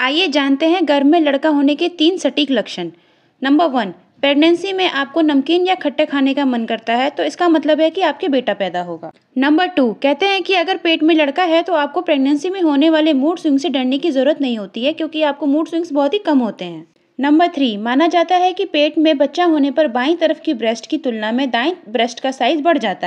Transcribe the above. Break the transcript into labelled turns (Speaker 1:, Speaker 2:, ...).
Speaker 1: आइए जानते हैं गर्भ में लड़का होने के तीन सटीक लक्षण नंबर वन प्रेगनेंसी में आपको नमकीन या खट्टे खाने का मन करता है तो इसका मतलब है कि आपके बेटा पैदा होगा नंबर टू कहते हैं कि अगर पेट में लड़का है तो आपको प्रेगनेंसी में होने वाले मूड स्विंग से डरने की जरूरत नहीं होती है क्योंकि आपको मूड स्विंग्स बहुत ही कम होते हैं नंबर थ्री माना जाता है कि पेट में बच्चा होने पर बाई तरफ की ब्रेस्ट की तुलना में दाई ब्रेस्ट का साइज बढ़ जाता है